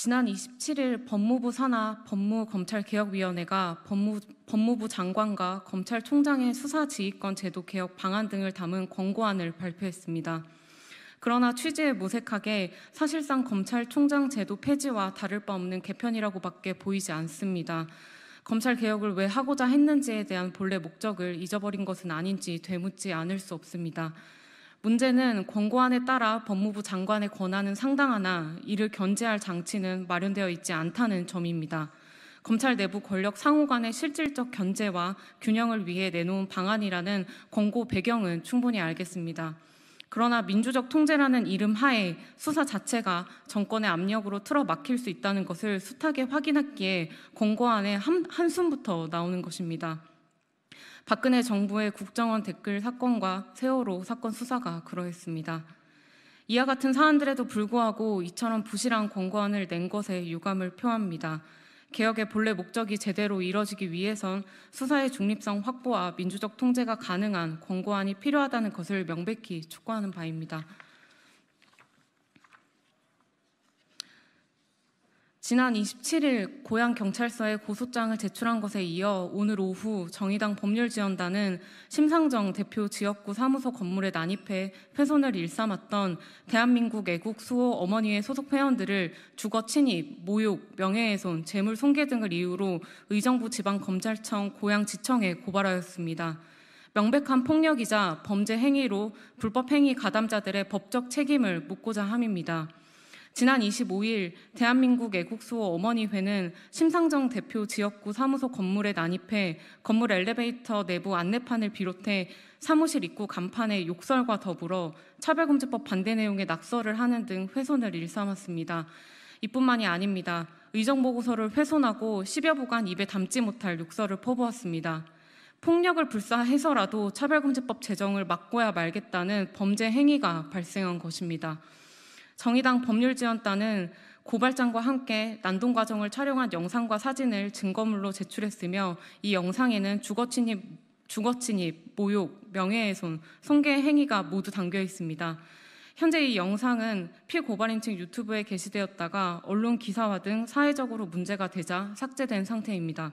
지난 27일 법무부 산하 법무검찰개혁위원회가 법무, 법무부 장관과 검찰총장의 수사지휘권 제도 개혁 방안 등을 담은 권고안을 발표했습니다. 그러나 취지에 모색하게 사실상 검찰총장 제도 폐지와 다를 바 없는 개편이라고밖에 보이지 않습니다. 검찰 개혁을 왜 하고자 했는지에 대한 본래 목적을 잊어버린 것은 아닌지 되묻지 않을 수 없습니다. 문제는 권고안에 따라 법무부 장관의 권한은 상당하나 이를 견제할 장치는 마련되어 있지 않다는 점입니다. 검찰 내부 권력 상호 간의 실질적 견제와 균형을 위해 내놓은 방안이라는 권고 배경은 충분히 알겠습니다. 그러나 민주적 통제라는 이름 하에 수사 자체가 정권의 압력으로 틀어막힐 수 있다는 것을 숱하게 확인했기에 권고안의 한, 한숨부터 나오는 것입니다. 박근혜 정부의 국정원 댓글 사건과 세월호 사건 수사가 그러했습니다. 이와 같은 사안들에도 불구하고 이처럼 부실한 권고안을 낸 것에 유감을 표합니다. 개혁의 본래 목적이 제대로 이뤄지기 위해선 수사의 중립성 확보와 민주적 통제가 가능한 권고안이 필요하다는 것을 명백히 촉구하는 바입니다. 지난 27일 고향 경찰서에 고소장을 제출한 것에 이어 오늘 오후 정의당 법률지원단은 심상정 대표 지역구 사무소 건물에 난입해 훼손을 일삼았던 대한민국 애국 수호 어머니의 소속 회원들을 주거 침입, 모욕, 명예훼손, 재물 손괴 등을 이유로 의정부 지방검찰청 고향 지청에 고발하였습니다. 명백한 폭력이자 범죄 행위로 불법 행위 가담자들의 법적 책임을 묻고자 함입니다. 지난 25일 대한민국 애국수호 어머니회는 심상정 대표 지역구 사무소 건물에 난입해 건물 엘리베이터 내부 안내판을 비롯해 사무실 입구 간판의 욕설과 더불어 차별금지법 반대 내용의 낙서를 하는 등 훼손을 일삼았습니다. 이뿐만이 아닙니다. 의정보고서를 훼손하고 10여 부간 입에 담지 못할 욕설을 퍼부었습니다. 폭력을 불사해서라도 차별금지법 제정을 막고야 말겠다는 범죄 행위가 발생한 것입니다. 정의당 법률지원단은 고발장과 함께 난동 과정을 촬영한 영상과 사진을 증거물로 제출했으며 이 영상에는 주거 침입, 주거 침입, 모욕, 명예훼손, 성계 행위가 모두 담겨 있습니다. 현재 이 영상은 피고발인 측 유튜브에 게시되었다가 언론 기사화 등 사회적으로 문제가 되자 삭제된 상태입니다.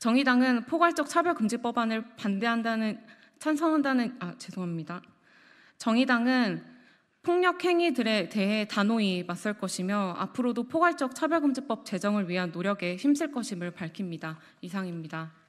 정의당은 포괄적 차별금지법안을 반대한다는 찬성한다는 아 죄송합니다. 정의당은 폭력 행위들에 대해 단호히 맞설 것이며 앞으로도 포괄적 차별금지법 제정을 위한 노력에 힘쓸 것임을 밝힙니다. 이상입니다.